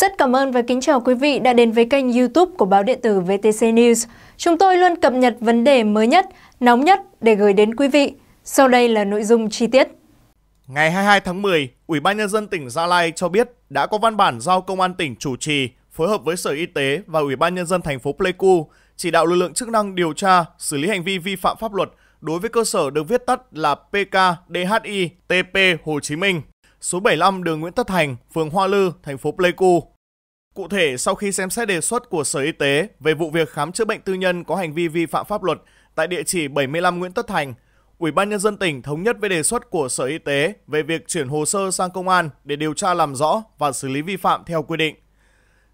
Rất cảm ơn và kính chào quý vị đã đến với kênh youtube của báo điện tử VTC News. Chúng tôi luôn cập nhật vấn đề mới nhất, nóng nhất để gửi đến quý vị. Sau đây là nội dung chi tiết. Ngày 22 tháng 10, Ủy ban Nhân dân tỉnh Gia Lai cho biết đã có văn bản giao Công an tỉnh chủ trì phối hợp với Sở Y tế và Ủy ban Nhân dân thành phố Pleiku chỉ đạo lực lượng chức năng điều tra, xử lý hành vi vi phạm pháp luật đối với cơ sở được viết tắt là PKDHI TP Hồ Chí Minh số 75 đường Nguyễn Tất Thành, phường Hoa Lư, thành phố Pleiku. Cụ thể, sau khi xem xét đề xuất của Sở Y tế về vụ việc khám chữa bệnh tư nhân có hành vi vi phạm pháp luật tại địa chỉ 75 Nguyễn Tất Thành, Ủy ban nhân dân tỉnh thống nhất với đề xuất của Sở Y tế về việc chuyển hồ sơ sang công an để điều tra làm rõ và xử lý vi phạm theo quy định.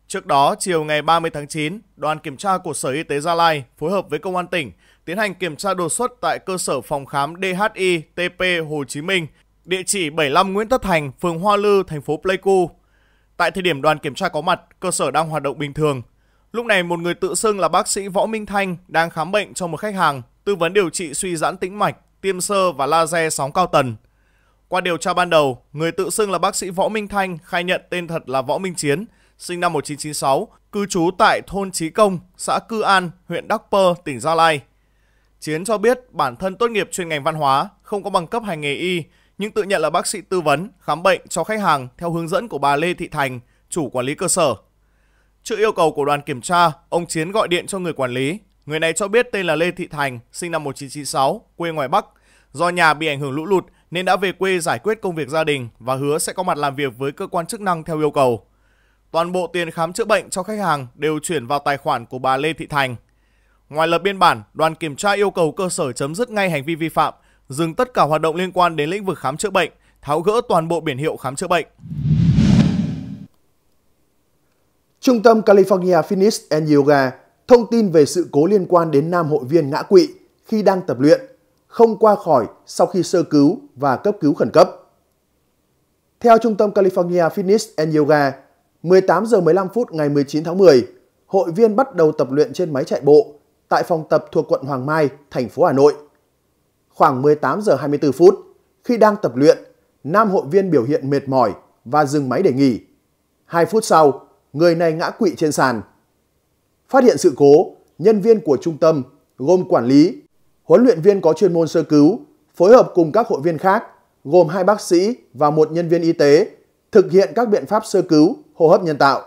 Trước đó, chiều ngày 30 tháng 9, đoàn kiểm tra của Sở Y tế Gia Lai phối hợp với công an tỉnh tiến hành kiểm tra đột xuất tại cơ sở phòng khám DHI TP Hồ Chí Minh địa chỉ 75 Nguyễn Tất Thành, phường Hoa Lư, thành phố Pleiku. Tại thời điểm đoàn kiểm tra có mặt, cơ sở đang hoạt động bình thường. Lúc này một người tự xưng là bác sĩ Võ Minh Thanh đang khám bệnh cho một khách hàng, tư vấn điều trị suy giãn tĩnh mạch, tiêm sơ và laser sóng cao tần. Qua điều tra ban đầu, người tự xưng là bác sĩ Võ Minh Thanh khai nhận tên thật là Võ Minh Chiến, sinh năm 1996, cư trú tại thôn Trí Công, xã Cư An, huyện Đắc Pơ, tỉnh Gia Lai. Chiến cho biết bản thân tốt nghiệp chuyên ngành văn hóa, không có bằng cấp hành nghề y, nhưng tự nhận là bác sĩ tư vấn, khám bệnh cho khách hàng theo hướng dẫn của bà Lê Thị Thành, chủ quản lý cơ sở. Trước yêu cầu của đoàn kiểm tra, ông Chiến gọi điện cho người quản lý. Người này cho biết tên là Lê Thị Thành, sinh năm 1996, quê ngoài Bắc. Do nhà bị ảnh hưởng lũ lụt nên đã về quê giải quyết công việc gia đình và hứa sẽ có mặt làm việc với cơ quan chức năng theo yêu cầu. Toàn bộ tiền khám chữa bệnh cho khách hàng đều chuyển vào tài khoản của bà Lê Thị Thành. Ngoài lập biên bản, đoàn kiểm tra yêu cầu cơ sở chấm dứt ngay hành vi vi phạm – dừng tất cả hoạt động liên quan đến lĩnh vực khám chữa bệnh, tháo gỡ toàn bộ biển hiệu khám chữa bệnh. Trung tâm California Fitness and Yoga thông tin về sự cố liên quan đến nam hội viên ngã quỵ khi đang tập luyện, không qua khỏi sau khi sơ cứu và cấp cứu khẩn cấp. Theo Trung tâm California Fitness and Yoga, 18 giờ 15 phút ngày 19 tháng 10, hội viên bắt đầu tập luyện trên máy chạy bộ tại phòng tập thuộc quận Hoàng Mai, thành phố Hà Nội khoảng 18 giờ 24 phút, khi đang tập luyện, nam hội viên biểu hiện mệt mỏi và dừng máy để nghỉ. 2 phút sau, người này ngã quỵ trên sàn. Phát hiện sự cố, nhân viên của trung tâm gồm quản lý, huấn luyện viên có chuyên môn sơ cứu, phối hợp cùng các hội viên khác gồm hai bác sĩ và một nhân viên y tế thực hiện các biện pháp sơ cứu hô hấp nhân tạo.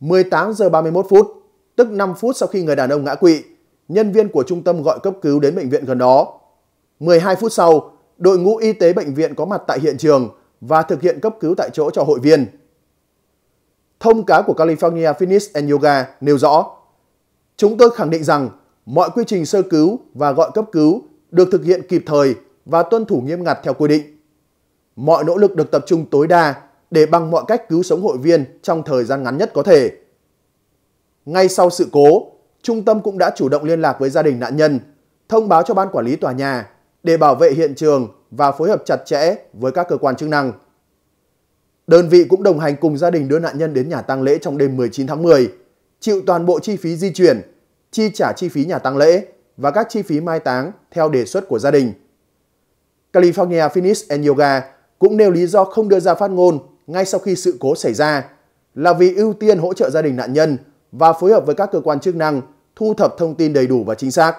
18 giờ 31 phút, tức 5 phút sau khi người đàn ông ngã quỵ, nhân viên của trung tâm gọi cấp cứu đến bệnh viện gần đó. 12 phút sau, đội ngũ y tế bệnh viện có mặt tại hiện trường và thực hiện cấp cứu tại chỗ cho hội viên. Thông cáo của California Fitness and Yoga nêu rõ, Chúng tôi khẳng định rằng mọi quy trình sơ cứu và gọi cấp cứu được thực hiện kịp thời và tuân thủ nghiêm ngặt theo quy định. Mọi nỗ lực được tập trung tối đa để bằng mọi cách cứu sống hội viên trong thời gian ngắn nhất có thể. Ngay sau sự cố, trung tâm cũng đã chủ động liên lạc với gia đình nạn nhân, thông báo cho ban quản lý tòa nhà để bảo vệ hiện trường và phối hợp chặt chẽ với các cơ quan chức năng. Đơn vị cũng đồng hành cùng gia đình đưa nạn nhân đến nhà tang lễ trong đêm 19 tháng 10, chịu toàn bộ chi phí di chuyển, chi trả chi phí nhà tang lễ và các chi phí mai táng theo đề xuất của gia đình. California Fitness and Yoga cũng nêu lý do không đưa ra phát ngôn ngay sau khi sự cố xảy ra là vì ưu tiên hỗ trợ gia đình nạn nhân và phối hợp với các cơ quan chức năng thu thập thông tin đầy đủ và chính xác.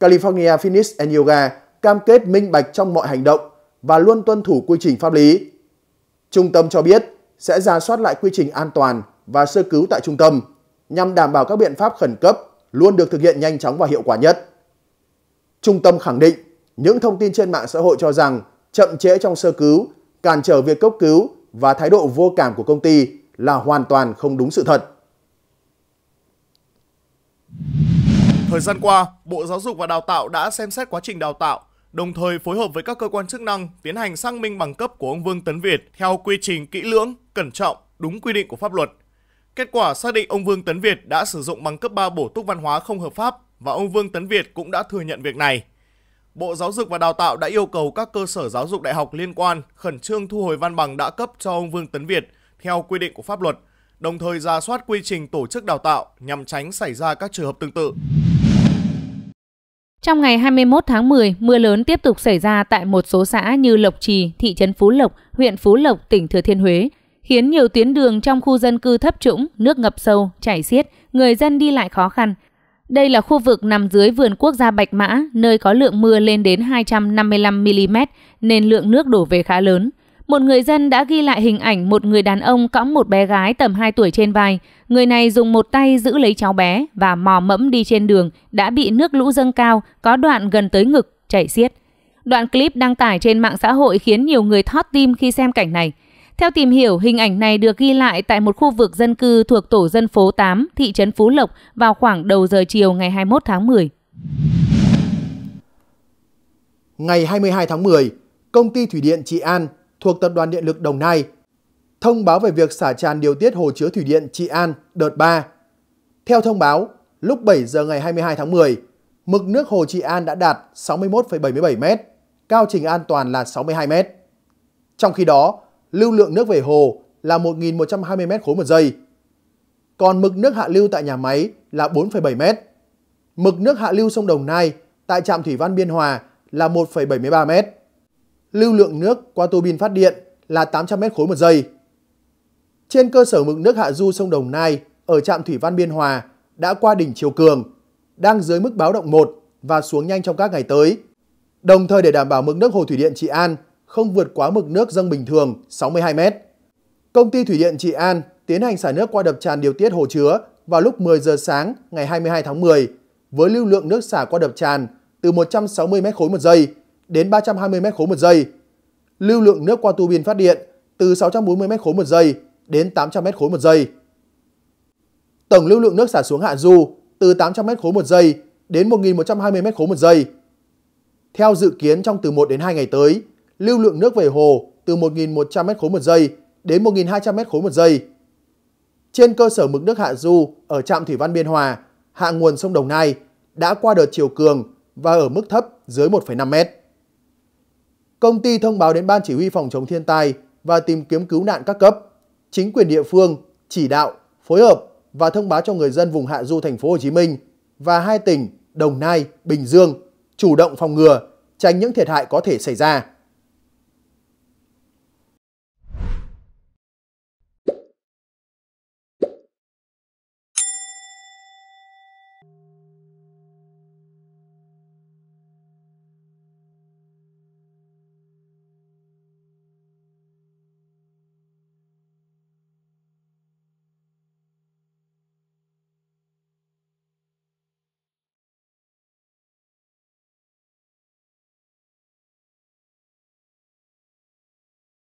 California Fitness and Yoga cam kết minh bạch trong mọi hành động và luôn tuân thủ quy trình pháp lý. Trung tâm cho biết sẽ ra soát lại quy trình an toàn và sơ cứu tại trung tâm nhằm đảm bảo các biện pháp khẩn cấp luôn được thực hiện nhanh chóng và hiệu quả nhất. Trung tâm khẳng định những thông tin trên mạng xã hội cho rằng chậm trễ trong sơ cứu, cản trở việc cấp cứu và thái độ vô cảm của công ty là hoàn toàn không đúng sự thật. Thời gian qua, Bộ Giáo dục và Đào tạo đã xem xét quá trình đào tạo, đồng thời phối hợp với các cơ quan chức năng tiến hành xác minh bằng cấp của ông Vương Tấn Việt theo quy trình kỹ lưỡng, cẩn trọng, đúng quy định của pháp luật. Kết quả xác định ông Vương Tấn Việt đã sử dụng bằng cấp 3 bổ túc văn hóa không hợp pháp và ông Vương Tấn Việt cũng đã thừa nhận việc này. Bộ Giáo dục và Đào tạo đã yêu cầu các cơ sở giáo dục đại học liên quan khẩn trương thu hồi văn bằng đã cấp cho ông Vương Tấn Việt theo quy định của pháp luật, đồng thời ra soát quy trình tổ chức đào tạo nhằm tránh xảy ra các trường hợp tương tự. Trong ngày 21 tháng 10, mưa lớn tiếp tục xảy ra tại một số xã như Lộc Trì, thị trấn Phú Lộc, huyện Phú Lộc, tỉnh Thừa Thiên Huế, khiến nhiều tuyến đường trong khu dân cư thấp trũng, nước ngập sâu, chảy xiết, người dân đi lại khó khăn. Đây là khu vực nằm dưới vườn quốc gia Bạch Mã, nơi có lượng mưa lên đến 255mm nên lượng nước đổ về khá lớn. Một người dân đã ghi lại hình ảnh một người đàn ông cõng một bé gái tầm 2 tuổi trên vai. Người này dùng một tay giữ lấy cháu bé và mò mẫm đi trên đường đã bị nước lũ dâng cao, có đoạn gần tới ngực, chảy xiết. Đoạn clip đăng tải trên mạng xã hội khiến nhiều người thót tim khi xem cảnh này. Theo tìm hiểu, hình ảnh này được ghi lại tại một khu vực dân cư thuộc tổ dân phố 8, thị trấn Phú Lộc vào khoảng đầu giờ chiều ngày 21 tháng 10. Ngày 22 tháng 10, công ty thủy điện Trị An thuộc Tập đoàn Điện lực Đồng Nai thông báo về việc xả tràn điều tiết hồ chứa thủy điện Trị An đợt 3. Theo thông báo, lúc 7 giờ ngày 22 tháng 10, mực nước hồ Trị An đã đạt 61,77 m, cao trình an toàn là 62 m. Trong khi đó, lưu lượng nước về hồ là 1.120 m khối một giây. Còn mực nước hạ lưu tại nhà máy là 4,7 m. Mực nước hạ lưu sông Đồng Nai tại trạm thủy văn Biên Hòa là 1,73 m lưu lượng nước qua tua bin phát điện là 800 mét khối một giây. Trên cơ sở mực nước hạ du sông Đồng Nai ở trạm Thủy Văn Biên Hòa đã qua đỉnh chiều cường, đang dưới mức báo động 1 và xuống nhanh trong các ngày tới. Đồng thời để đảm bảo mực nước hồ Thủy Điện Trị An không vượt quá mực nước dâng bình thường 62 mét. Công ty Thủy điện Trị An tiến hành xả nước qua đập tràn điều tiết hồ chứa vào lúc 10 giờ sáng ngày 22 tháng 10 với lưu lượng nước xả qua đập tràn từ 160 mét khối một giây đến 320 mét khối một giây. Lưu lượng nước qua tua bin phát điện từ 640 mét khối một giây đến 800 mét khối một giây. Tổng lưu lượng nước xả xuống hạ du từ 800 mét khối một giây đến 1.120 mét khối một giây. Theo dự kiến trong từ 1 đến 2 ngày tới, lưu lượng nước về hồ từ 1.100 mét khối một giây đến 1.200 mét khối một giây. Trên cơ sở mực nước hạ du ở trạm Thủy Văn Biên Hòa, hạ nguồn sông Đồng Nai đã qua đợt chiều cường và ở mức thấp dưới 1,5 mét. Công ty thông báo đến Ban Chỉ huy phòng chống thiên tai và tìm kiếm cứu nạn các cấp, chính quyền địa phương, chỉ đạo, phối hợp và thông báo cho người dân vùng hạ du thành phố Hồ Chí Minh và hai tỉnh Đồng Nai, Bình Dương chủ động phòng ngừa, tránh những thiệt hại có thể xảy ra.